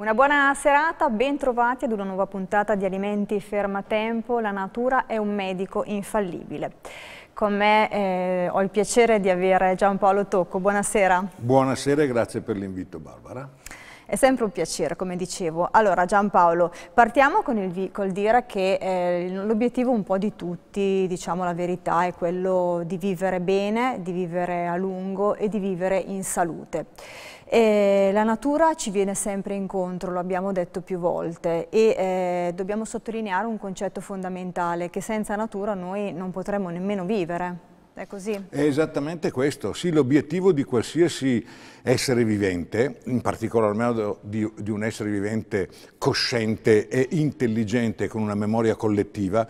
Una buona serata, ben trovati ad una nuova puntata di Alimenti Fermatempo. La natura è un medico infallibile. Con me eh, ho il piacere di avere Giampaolo Tocco. Buonasera. Buonasera e grazie per l'invito Barbara. È sempre un piacere, come dicevo. Allora Giampaolo, partiamo con il col dire che eh, l'obiettivo un po' di tutti, diciamo la verità, è quello di vivere bene, di vivere a lungo e di vivere in salute. E la natura ci viene sempre incontro, lo abbiamo detto più volte, e eh, dobbiamo sottolineare un concetto fondamentale, che senza natura noi non potremmo nemmeno vivere. È così? È esattamente questo, sì, l'obiettivo di qualsiasi essere vivente, in particolar modo di, di un essere vivente cosciente e intelligente con una memoria collettiva,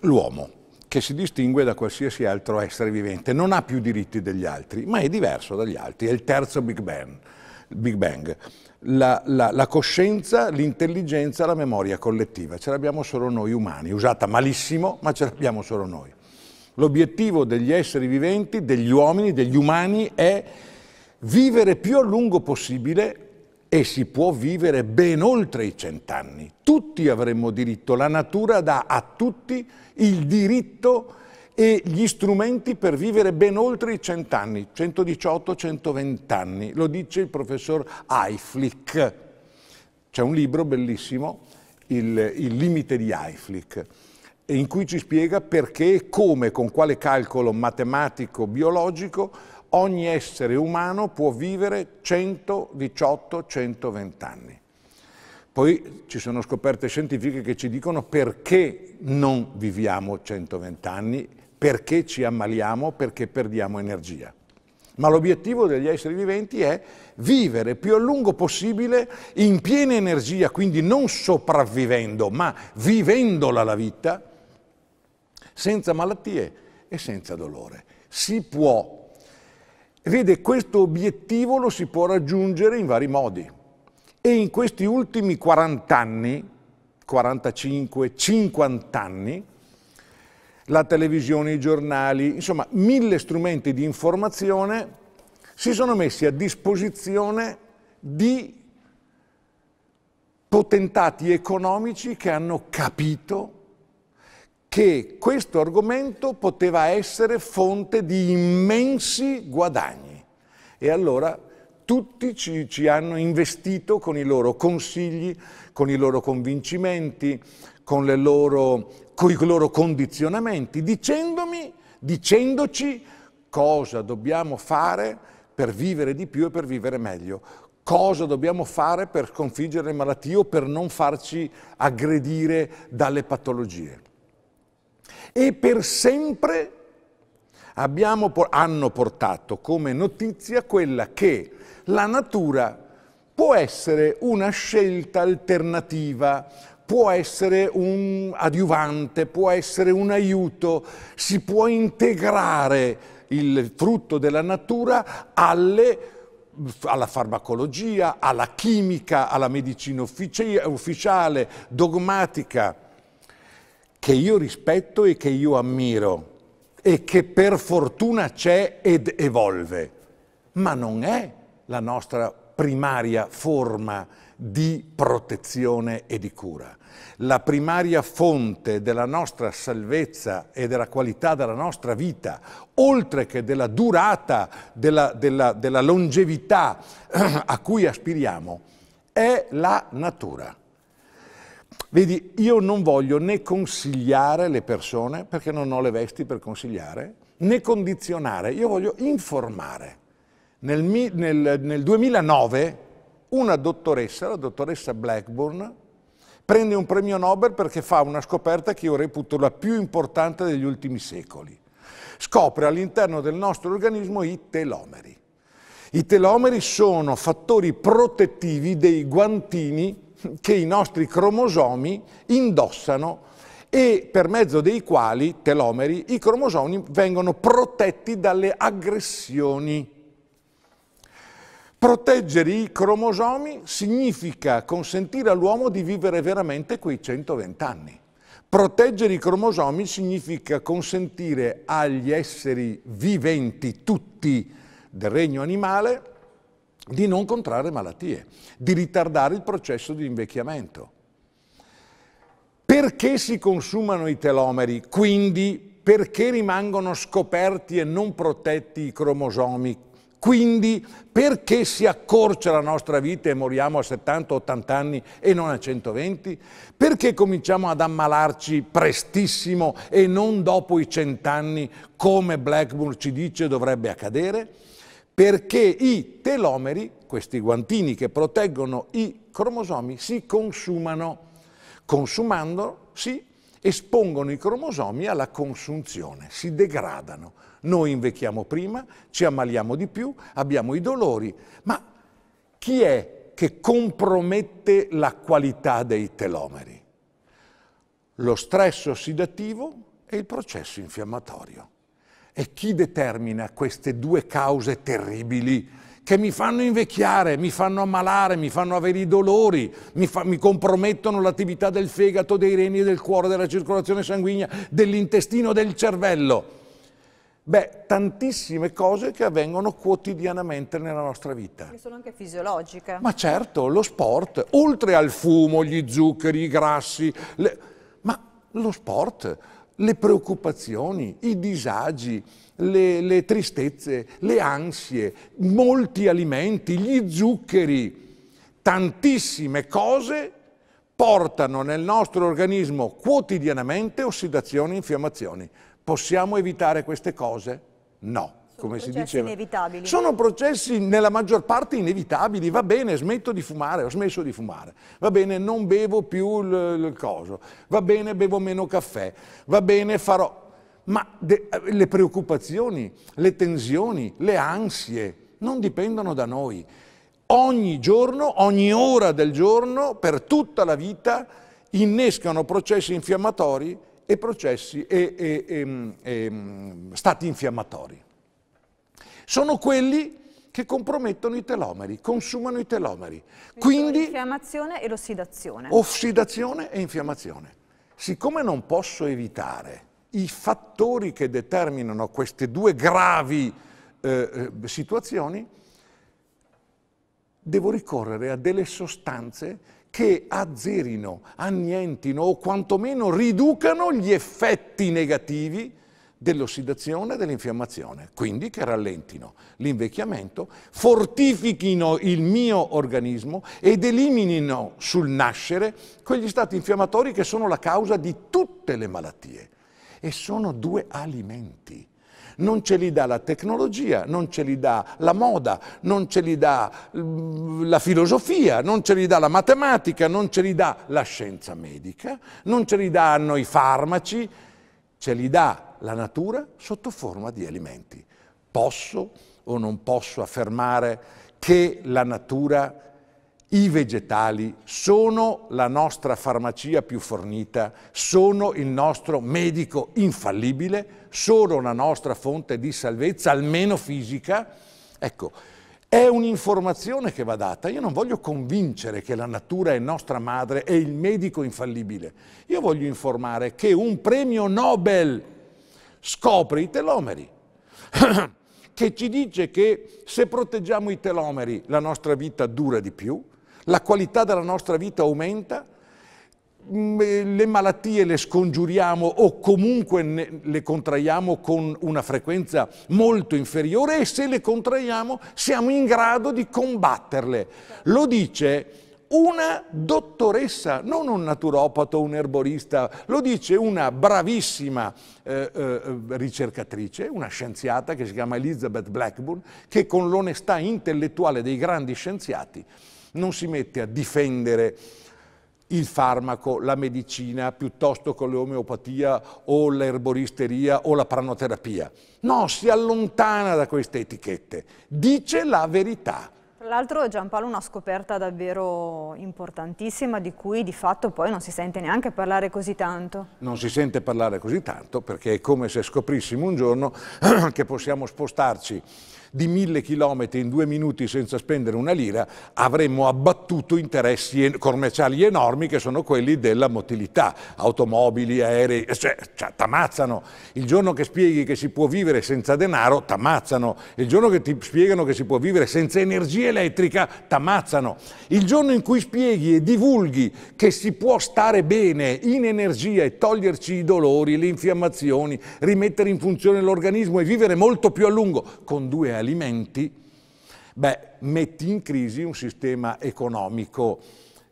l'uomo che si distingue da qualsiasi altro essere vivente, non ha più diritti degli altri, ma è diverso dagli altri, è il terzo Big Bang. Big Bang. La, la, la, coscienza, l'intelligenza, la memoria collettiva, ce l'abbiamo solo noi umani, usata malissimo, ma ce l'abbiamo solo noi. L'obiettivo degli esseri viventi, degli uomini, degli umani è vivere più a lungo possibile e si può vivere ben oltre i cent'anni. Tutti avremmo diritto, la natura dà a tutti il diritto e gli strumenti per vivere ben oltre i cent'anni, 118-120 anni, lo dice il professor Eiflick. C'è un libro bellissimo, il, il limite di Eiflick, in cui ci spiega perché, come, con quale calcolo matematico-biologico ogni essere umano può vivere 118-120 anni. Poi ci sono scoperte scientifiche che ci dicono perché non viviamo 120 anni, perché ci ammaliamo, perché perdiamo energia. Ma l'obiettivo degli esseri viventi è vivere più a lungo possibile in piena energia, quindi non sopravvivendo, ma vivendola la vita, senza malattie e senza dolore. Si può Vede, questo obiettivo lo si può raggiungere in vari modi e in questi ultimi 40 anni, 45, 50 anni, la televisione, i giornali, insomma mille strumenti di informazione si sono messi a disposizione di potentati economici che hanno capito che questo argomento poteva essere fonte di immensi guadagni. E allora tutti ci, ci, hanno investito con i loro consigli, con i loro convincimenti, con, loro, con i loro condizionamenti, dicendomi, dicendoci cosa dobbiamo fare per vivere di più e per vivere meglio, cosa dobbiamo fare per sconfiggere le malattie o per non farci aggredire dalle patologie. E per sempre por- hanno portato come notizia quella che la natura può essere una scelta alternativa, può essere un adiuvante, può essere un aiuto, si può integrare il frutto della natura alle alla farmacologia, alla chimica, alla medicina ufficiale, dogmatica che io rispetto e che io ammiro e che per fortuna c'è ed evolve, ma non è la nostra primaria forma di protezione e di cura. La primaria fonte della nostra salvezza e della qualità della nostra vita, oltre che della durata, della, della, della longevità a cui aspiriamo, è la natura. Vedi, io non voglio né consigliare le persone, perché non ho le vesti per consigliare, né condizionare, io voglio informare. Nel, nel, nel 2009 una dottoressa, la dottoressa Blackburn, prende un premio Nobel perché fa una scoperta che io reputo la più importante degli ultimi secoli. Scopre all'interno del nostro organismo i telomeri. I telomeri sono fattori protettivi dei guantini che i nostri cromosomi indossano e per mezzo dei quali, telomeri, i cromosomi vengono protetti dalle aggressioni. Proteggere i cromosomi significa consentire all'uomo di vivere veramente quei 120 anni. Proteggere i cromosomi significa consentire agli esseri viventi tutti del regno animale di non contrarre malattie, di ritardare il processo di invecchiamento. Perché si consumano i telomeri? Quindi perché rimangono scoperti e non protetti i cromosomi? Quindi perché si accorcia la nostra vita e moriamo a 70-80 anni e non a 120? Perché cominciamo ad ammalarci prestissimo e non dopo i 100 anni come Blackburn ci dice dovrebbe accadere? perché i telomeri, questi guantini che proteggono i cromosomi, si consumano. Consumandosi espongono i cromosomi alla consunzione, si degradano. Noi invecchiamo prima, ci ammaliamo di più, abbiamo i dolori, ma chi è che compromette la qualità dei telomeri? Lo stress ossidativo e il processo infiammatorio. E chi determina queste due cause terribili che mi fanno invecchiare, mi fanno ammalare, mi fanno avere i dolori, mi, fa, mi compromettono l'attività del fegato, dei reni, del cuore, della circolazione sanguigna, dell'intestino, del cervello? Beh, tantissime cose che avvengono quotidianamente nella nostra vita. Che sono anche fisiologiche. Ma certo, lo sport, oltre al fumo, gli zuccheri, i grassi, le... ma lo sport, le preoccupazioni, i disagi, le, le tristezze, le ansie, molti alimenti, gli zuccheri, tantissime cose portano nel nostro organismo quotidianamente ossidazioni e infiammazioni. Possiamo evitare queste cose? No come si diceva. Inevitabili. Sono processi nella maggior parte inevitabili, va bene, smetto di fumare, ho smesso di fumare, va bene, non bevo più il, il coso, va bene, bevo meno caffè, va bene, farò... Ma eh, le preoccupazioni, le tensioni, le ansie non dipendono da noi. Ogni giorno, ogni ora del giorno, per tutta la vita, innescano processi infiammatori e processi e, e, e, mm, e mm, stati infiammatori sono quelli che compromettono i telomeri, consumano i telomeri. Quindi l'infiammazione e l'ossidazione. Ossidazione e infiammazione. Siccome non posso evitare i fattori che determinano queste due gravi eh, eh situazioni, devo ricorrere a delle sostanze che azzerino, annientino o quantomeno riducano gli effetti negativi dell'ossidazione e dell'infiammazione, quindi che rallentino l'invecchiamento, fortifichino il mio organismo ed eliminino sul nascere quegli stati infiammatori che sono la causa di tutte le malattie. E sono due alimenti. Non ce li dà la tecnologia, non ce li dà la moda, non ce li dà mm, la filosofia, non ce li dà la matematica, non ce li dà la scienza medica, non ce li danno i farmaci, ce li dà la natura sotto forma di alimenti. Posso o non posso affermare che la natura, i vegetali, sono la nostra farmacia più fornita, sono il nostro medico infallibile, sono la nostra fonte di salvezza, almeno fisica? Ecco, è un'informazione che va data. Io non voglio convincere che la natura è nostra madre, è il medico infallibile. Io voglio informare che un premio Nobel scopre i telomeri, che ci dice che se proteggiamo i telomeri la nostra vita dura di più, la qualità della nostra vita aumenta, mm, eh, le malattie le scongiuriamo o comunque le contraiamo con una frequenza molto inferiore e se le contraiamo siamo in grado di combatterle. Lo dice una dottoressa, non un naturopato, un erborista, lo dice una bravissima eh, eh, ricercatrice, una scienziata che si chiama Elizabeth Blackburn, che con l'onestà intellettuale dei grandi scienziati non si mette a difendere il farmaco, la medicina, piuttosto che l'omeopatia o l'erboristeria o la pranoterapia. No, si allontana da queste etichette, dice la verità tra l'altro Giampaolo una scoperta davvero importantissima di cui di fatto poi non si sente neanche parlare così tanto. Non si sente parlare così tanto perché è come se scoprissimo un giorno che possiamo spostarci di mille chilometri in due minuti senza spendere una lira, avremmo abbattuto interessi commerciali enormi che sono quelli della motilità, automobili, aerei, eh, cioè, cioè t'ammazzano. Il giorno che spieghi che si può vivere senza denaro, t'ammazzano. Il giorno che ti spiegano che si può vivere senza energia elettrica, t'ammazzano. Il giorno in cui spieghi e divulghi che si può stare bene in energia e toglierci i dolori, le infiammazioni, rimettere in funzione l'organismo e vivere molto più a lungo con due aerei alimenti, beh, metti in crisi un sistema economico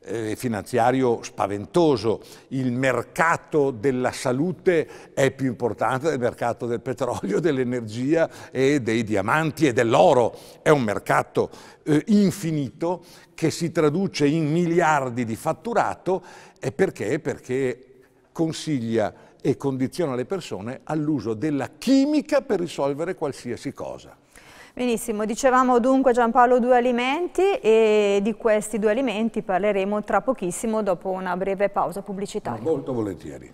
e eh, finanziario spaventoso. Il mercato della salute è più importante del mercato del petrolio, dell'energia e dei diamanti e dell'oro. È un mercato eh, infinito che si traduce in miliardi di fatturato e perché? Perché consiglia e condiziona le persone all'uso della chimica per risolvere qualsiasi cosa. Benissimo, dicevamo dunque Giampaolo due alimenti e di questi due alimenti parleremo tra pochissimo dopo una breve pausa pubblicitaria. molto volentieri.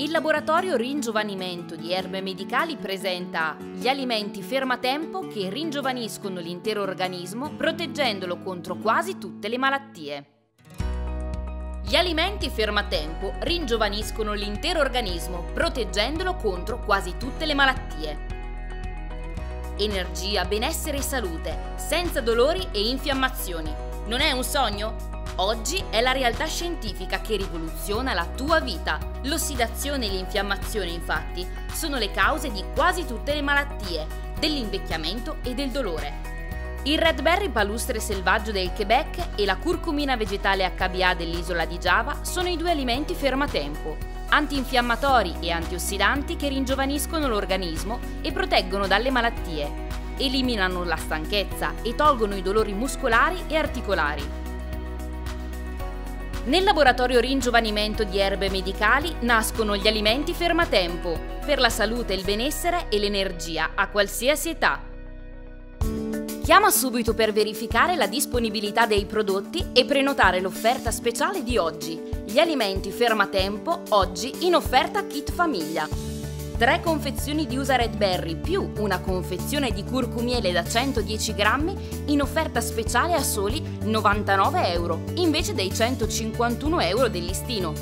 Il laboratorio Ringiovanimento di Erbe Medicali presenta gli alimenti fermatempo che ringiovaniscono l'intero organismo proteggendolo contro quasi tutte le malattie. Gli alimenti fermatempo ringiovaniscono l'intero organismo, proteggendolo contro quasi tutte le malattie. Energia, benessere e salute, senza dolori e infiammazioni. Non è un sogno? Oggi è la realtà scientifica che rivoluziona la tua vita. L'ossidazione e l'infiammazione, infatti, sono le cause di quasi tutte le malattie, dell'invecchiamento e del dolore, il Red Berry palustre selvaggio del Quebec e la curcumina vegetale HBA dell'isola di Java sono i due alimenti fermatempo, antinfiammatori e antiossidanti che ringiovaniscono l'organismo e proteggono dalle malattie, eliminano la stanchezza e tolgono i dolori muscolari e articolari. Nel laboratorio Ringiovanimento di Erbe Medicali nascono gli alimenti fermatempo, per la salute, il benessere e l'energia a qualsiasi età. Chiama subito per verificare la disponibilità dei prodotti e prenotare l'offerta speciale di oggi. Gli alimenti fermatempo oggi in offerta kit famiglia. Tre confezioni di usa red berry più una confezione di curcumiele da 110 grammi in offerta speciale a soli 99 euro invece dei 151 euro del listino.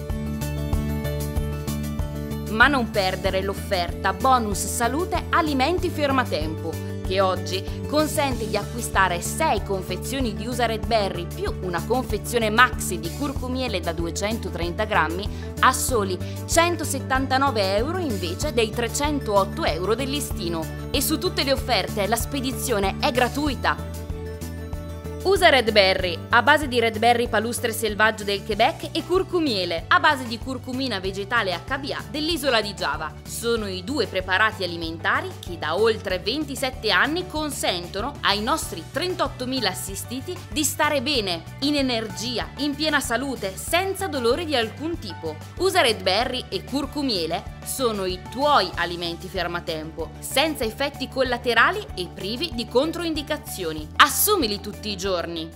Ma non perdere l'offerta bonus salute alimenti fermatempo che oggi consente di acquistare 6 confezioni di Usa Red Berry più una confezione maxi di curcumiele da 230 grammi a soli 179 euro invece dei 308 euro del listino. E su tutte le offerte la spedizione è gratuita Usa Red Berry, a base di Red Berry palustre selvaggio del Quebec e curcumiele, a base di curcumina vegetale HBA dell'isola di Giava. Sono i due preparati alimentari che da oltre 27 anni consentono ai nostri 38.000 assistiti di stare bene, in energia, in piena salute, senza dolori di alcun tipo. Usa Red Berry e curcumiele sono i tuoi alimenti fermatempo, senza effetti collaterali e privi di controindicazioni. Assumili tutti i giorni.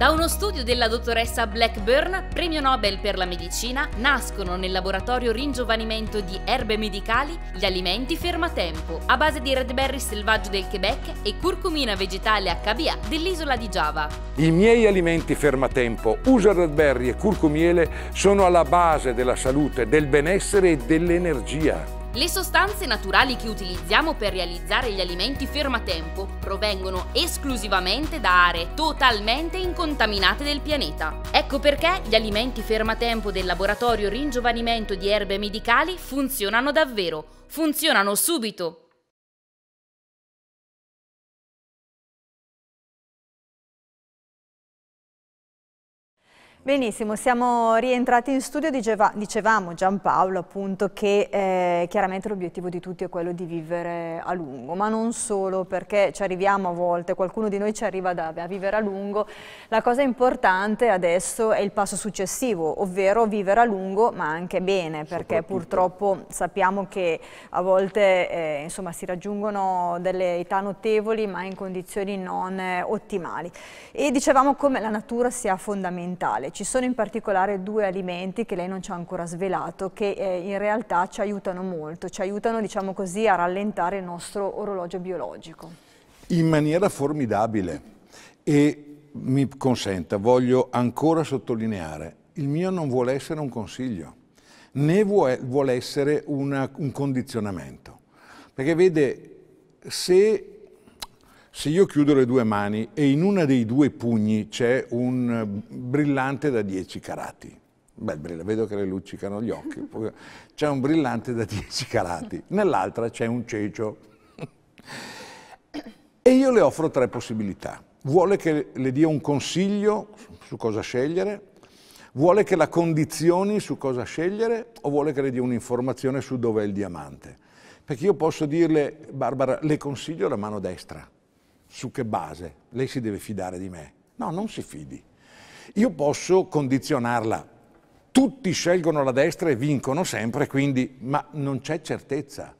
Da uno studio della dottoressa Blackburn, premio Nobel per la medicina, nascono nel laboratorio ringiovanimento di erbe medicali gli alimenti fermatempo, a base di red berry selvaggio del Quebec e curcumina vegetale HBA dell'isola di Java. I miei alimenti fermatempo, usa red berry e curcumiele, sono alla base della salute, del benessere e dell'energia. Le sostanze naturali che utilizziamo per realizzare gli alimenti fermatempo provengono esclusivamente da aree totalmente incontaminate del pianeta. Ecco perché gli alimenti fermatempo del laboratorio Ringiovanimento di Erbe Medicali funzionano davvero, funzionano subito Benissimo, siamo rientrati in studio, diceva, dicevamo Giampaolo appunto che eh, chiaramente l'obiettivo di tutti è quello di vivere a lungo, ma non solo perché ci arriviamo a volte, qualcuno di noi ci arriva da, a vivere a lungo, la cosa importante adesso è il passo successivo, ovvero vivere a lungo ma anche bene, perché purtroppo sappiamo che a volte eh, insomma, si raggiungono delle età notevoli ma in condizioni non eh, ottimali e dicevamo come la natura sia fondamentale ci sono in particolare due alimenti che lei non ci ha ancora svelato che eh, in realtà ci aiutano molto, ci aiutano diciamo così, a rallentare il nostro orologio biologico. In maniera formidabile e mi consenta, voglio ancora sottolineare, il mio non vuole essere un consiglio, né vuole essere una, un condizionamento, perché vede se se io chiudo le due mani e in una dei due pugni c'è un eh, brillante da 10 carati, Beh, vedo che le luccicano gli occhi. C'è un brillante da 10 carati, nell'altra c'è un cecio. E io le offro tre possibilità. Vuole che le dia un consiglio su cosa scegliere, vuole che la condizioni su cosa scegliere o vuole che le dia un'informazione su dove è il diamante. Perché io posso dirle, Barbara, le consiglio la mano destra su che base? Lei si deve fidare di me. No, non si fidi. Io posso condizionarla. Tutti scelgono la destra e vincono sempre, quindi, ma non c'è certezza.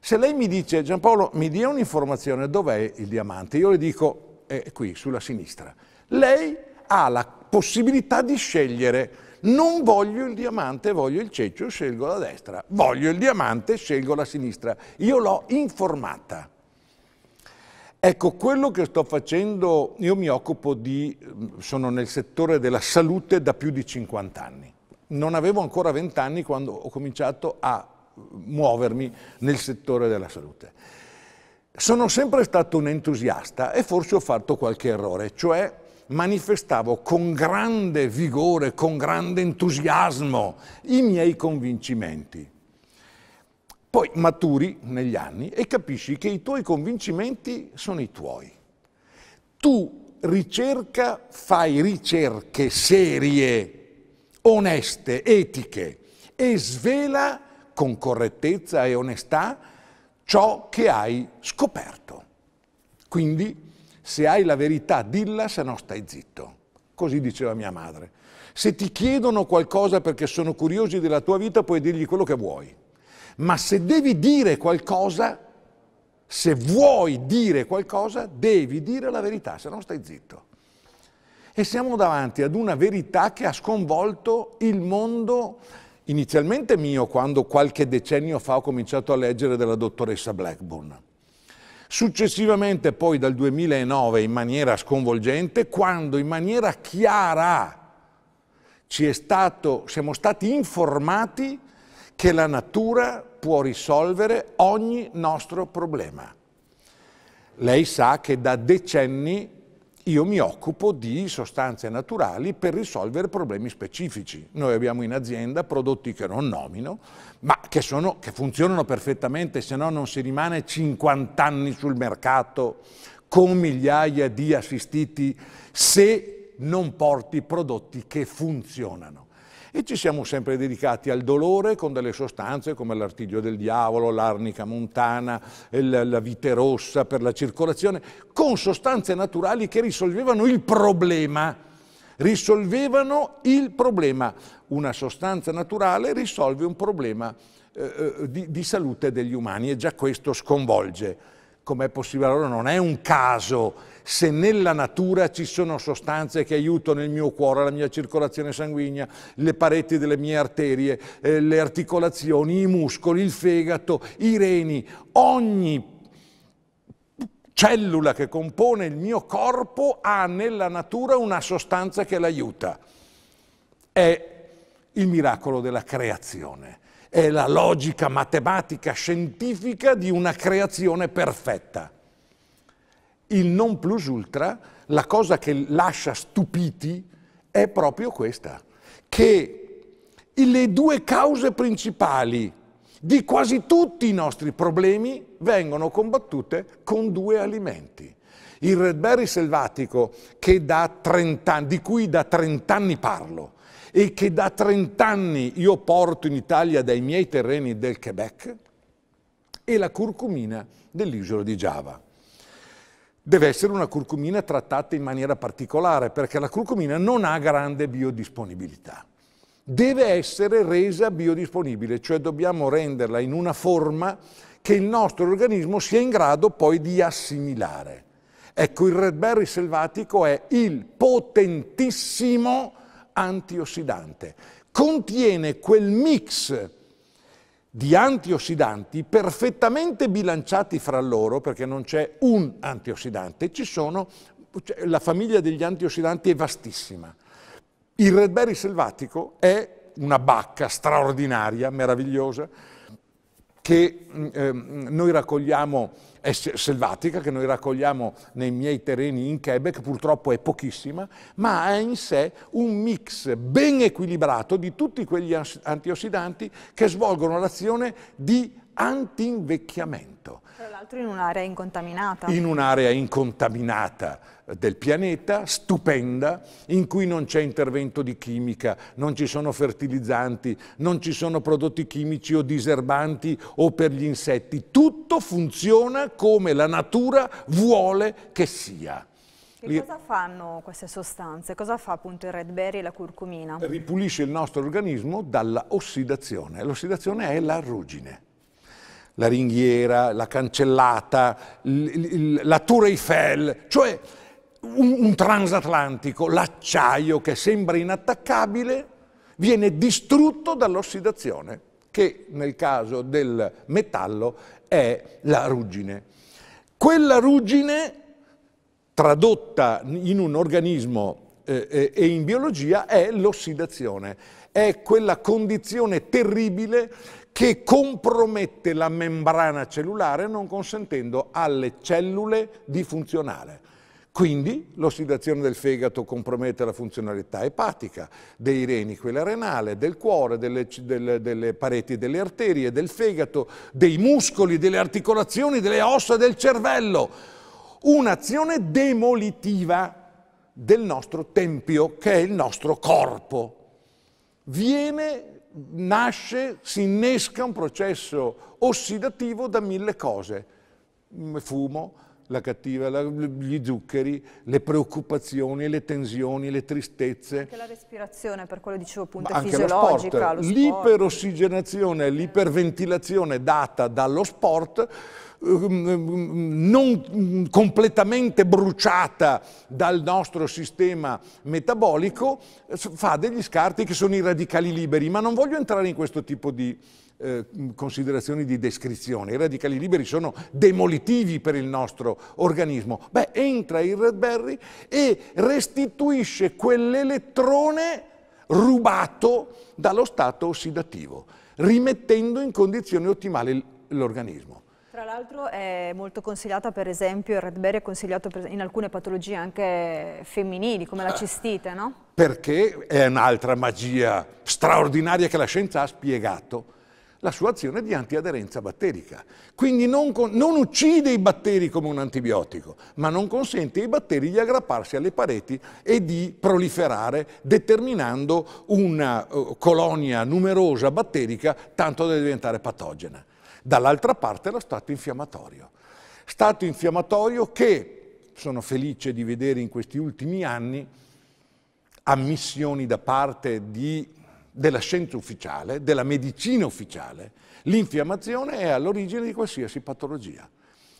Se lei mi dice, Giampaolo, mi dia un'informazione, dov'è il diamante? Io le dico, è qui, sulla sinistra. Lei ha la possibilità di scegliere. Non voglio il diamante, voglio il ceccio, scelgo la destra. Voglio il diamante, scelgo la sinistra. Io l'ho informata. Ecco, quello che sto facendo, io mi occupo di, sono nel settore della salute da più di 50 anni. Non avevo ancora 20 anni quando ho cominciato a muovermi nel settore della salute. Sono sempre stato un entusiasta e forse ho fatto qualche errore, cioè manifestavo con grande vigore, con grande entusiasmo i miei convincimenti. Poi maturi negli anni e capisci che i tuoi convincimenti sono i tuoi. Tu ricerca, fai ricerche serie, oneste, etiche e svela con correttezza e onestà ciò che hai scoperto. Quindi se hai la verità dilla, se no stai zitto. Così diceva mia madre. Se ti chiedono qualcosa perché sono curiosi della tua vita, puoi dirgli quello che vuoi ma se devi dire qualcosa, se vuoi dire qualcosa, devi dire la verità, se no stai zitto. E siamo davanti ad una verità che ha sconvolto il mondo inizialmente mio quando qualche decennio fa ho cominciato a leggere della dottoressa Blackburn. Successivamente poi dal 2009 in maniera sconvolgente, quando in maniera chiara ci stato, siamo stati informati che la natura può risolvere ogni nostro problema. Lei sa che da decenni io mi occupo di sostanze naturali per risolvere problemi specifici. Noi abbiamo in azienda prodotti che non nomino, ma che, sono, che funzionano perfettamente, se no non si rimane 50 anni sul mercato con migliaia di assistiti se non porti prodotti che funzionano e ci siamo sempre dedicati al dolore con delle sostanze come l'artiglio del diavolo, l'arnica montana, la vite rossa per la circolazione, con sostanze naturali che risolvevano il problema risolvevano il problema. Una sostanza naturale risolve un problema eh, eh di, di, salute degli umani e già questo sconvolge. Com'è possibile? Allora non è un caso se nella natura ci sono sostanze che aiutano il mio cuore, la mia circolazione sanguigna, le pareti delle mie arterie, eh, le articolazioni, i muscoli, il fegato, i reni, ogni cellula che compone il mio corpo ha nella natura una sostanza che l'aiuta. È il miracolo della creazione, è la logica matematica scientifica di una creazione perfetta il non plus ultra, la cosa che lascia stupiti è proprio questa, che le due cause principali di quasi tutti i nostri problemi vengono combattute con due alimenti. Il red berry selvatico anni, di cui da 30 anni parlo e che da 30 anni io porto in Italia dai miei terreni del Quebec e la curcumina dell'isola di Giava deve essere una curcumina trattata in maniera particolare perché la curcumina non ha grande biodisponibilità. Deve essere resa biodisponibile, cioè dobbiamo renderla in una forma che il nostro organismo sia in grado poi di assimilare. Ecco, il red berry selvatico è il potentissimo antiossidante. Contiene quel mix di antiossidanti perfettamente bilanciati fra loro, perché non c'è un antiossidante, ci sono, cioè, la famiglia degli antiossidanti è vastissima. Il red berry selvatico è una bacca straordinaria, meravigliosa, che eh, noi raccogliamo è selvatica che noi raccogliamo nei miei terreni in Quebec, purtroppo è pochissima, ma ha in sé un mix ben equilibrato di tutti quegli antiossidanti che svolgono l'azione di antinvecchiamento l'altro in un'area incontaminata. In un'area incontaminata del pianeta, stupenda, in cui non c'è intervento di chimica, non ci sono fertilizzanti, non ci sono prodotti chimici o diserbanti o per gli insetti. Tutto funziona come la natura vuole che sia. Che cosa fanno queste sostanze? Cosa fa appunto il red berry e la curcumina? Ripulisce il nostro organismo dall'ossidazione. L'ossidazione è la ruggine la ringhiera, la cancellata, la Tour Eiffel, cioè un, un transatlantico, l'acciaio che sembra inattaccabile, viene distrutto dall'ossidazione, che nel caso del metallo è la ruggine. Quella ruggine, tradotta in un organismo eh, eh, e in biologia è l'ossidazione, è quella condizione terribile che compromette la membrana cellulare non consentendo alle cellule di funzionare. Quindi l'ossidazione del fegato compromette la funzionalità epatica, dei reni, quella renale, del cuore, delle, delle, delle, pareti delle arterie, del fegato, dei muscoli, delle articolazioni, delle ossa, del cervello. Un'azione demolitiva del nostro tempio che è il nostro corpo. Viene, nasce, si innesca un processo ossidativo da mille cose, mm, fumo, la cattiva, la, gli zuccheri, le preoccupazioni, le tensioni, le tristezze. Anche la respirazione, per quello dicevo appunto, anche fisiologica. L'iperossigenazione, l'iperventilazione data dallo sport ehm, ehm, non completamente bruciata dal nostro sistema metabolico fa degli scarti che sono i radicali liberi, ma non voglio entrare in questo tipo di, eh, considerazioni di descrizione. I radicali liberi sono demolitivi per il nostro organismo. Beh, entra il Red Berry e restituisce quell'elettrone rubato dallo stato ossidativo, rimettendo in condizioni ottimali l'organismo. Tra l'altro è molto consigliata per esempio, il Red Berry è consigliato in alcune patologie anche femminili, come la eh. cistite, no? Perché è un'altra magia straordinaria che la scienza ha spiegato la sua azione di antiaderenza batterica. Quindi non, non uccide i batteri come un antibiotico, ma non consente ai batteri di aggrapparsi alle pareti e di proliferare, determinando una eh, colonia numerosa batterica tanto da diventare patogena. Dall'altra parte lo stato infiammatorio. Stato infiammatorio che, sono felice di vedere in questi ultimi anni, ammissioni da parte di della scienza ufficiale, della medicina ufficiale, l'infiammazione è all'origine di qualsiasi patologia.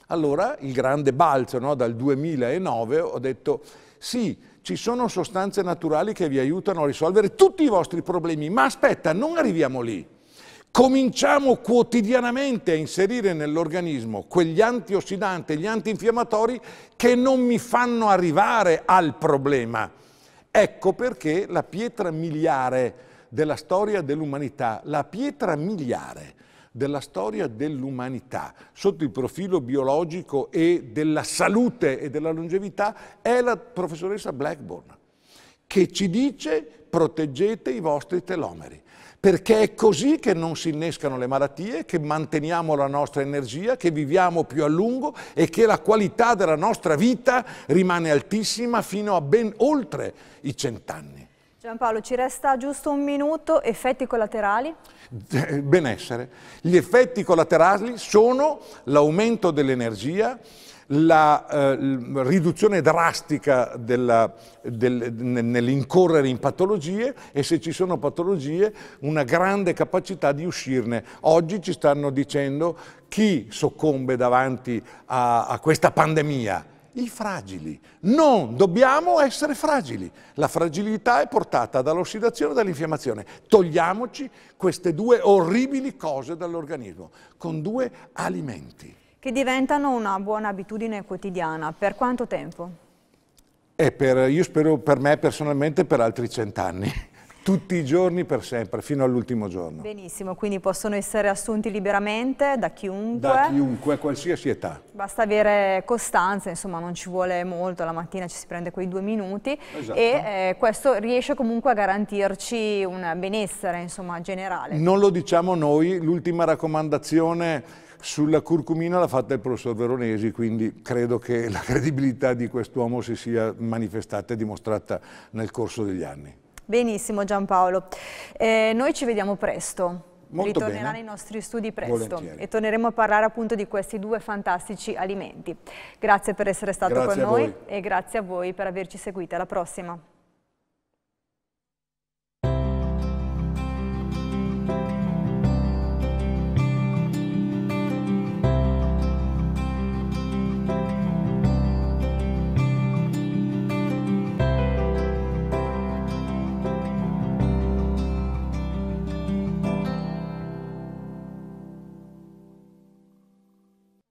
Allora il grande balzo no? dal 2009 ho detto sì, ci sono sostanze naturali che vi aiutano a risolvere tutti i vostri problemi, ma aspetta, non arriviamo lì. Cominciamo quotidianamente a inserire nell'organismo quegli antiossidanti, e gli antinfiammatori che non mi fanno arrivare al problema. Ecco perché la pietra miliare della storia dell'umanità, la pietra miliare della storia dell'umanità sotto il profilo biologico e della salute e della longevità è la professoressa Blackburn che ci dice proteggete i vostri telomeri perché è così che non si innescano le malattie, che manteniamo la nostra energia, che viviamo più a lungo e che la qualità della nostra vita rimane altissima fino a ben oltre i cent'anni. Giampaolo, ci resta giusto un minuto, effetti collaterali? Eh, benessere. Gli effetti collaterali sono l'aumento dell'energia, la eh, riduzione drastica del, nell'incorrere in patologie e se ci sono patologie una grande capacità di uscirne. Oggi ci stanno dicendo chi soccombe davanti a, a questa pandemia i fragili. Non dobbiamo essere fragili. La fragilità è portata dall'ossidazione e dall'infiammazione. Togliamoci queste due orribili cose dall'organismo con due alimenti. Che diventano una buona abitudine quotidiana. Per quanto tempo? Per, io spero per me personalmente per altri cent'anni tutti i giorni per sempre, fino all'ultimo giorno. Benissimo, quindi possono essere assunti liberamente da chiunque? Da chiunque, a qualsiasi età. Basta avere costanza, insomma non ci vuole molto, la mattina ci si prende quei due minuti esatto. e eh, questo riesce comunque a garantirci un benessere insomma, generale. Non lo diciamo noi, l'ultima raccomandazione sulla curcumina l'ha fatta il professor Veronesi, quindi credo che la credibilità di quest'uomo si sia manifestata e dimostrata nel corso degli anni. Benissimo Giampaolo, eh, noi ci vediamo presto. Molto ritornerà bene. nei nostri studi presto Volentieri. e torneremo a parlare appunto di questi due fantastici alimenti. Grazie per essere stato grazie con noi voi. e grazie a voi per averci seguito. Alla prossima.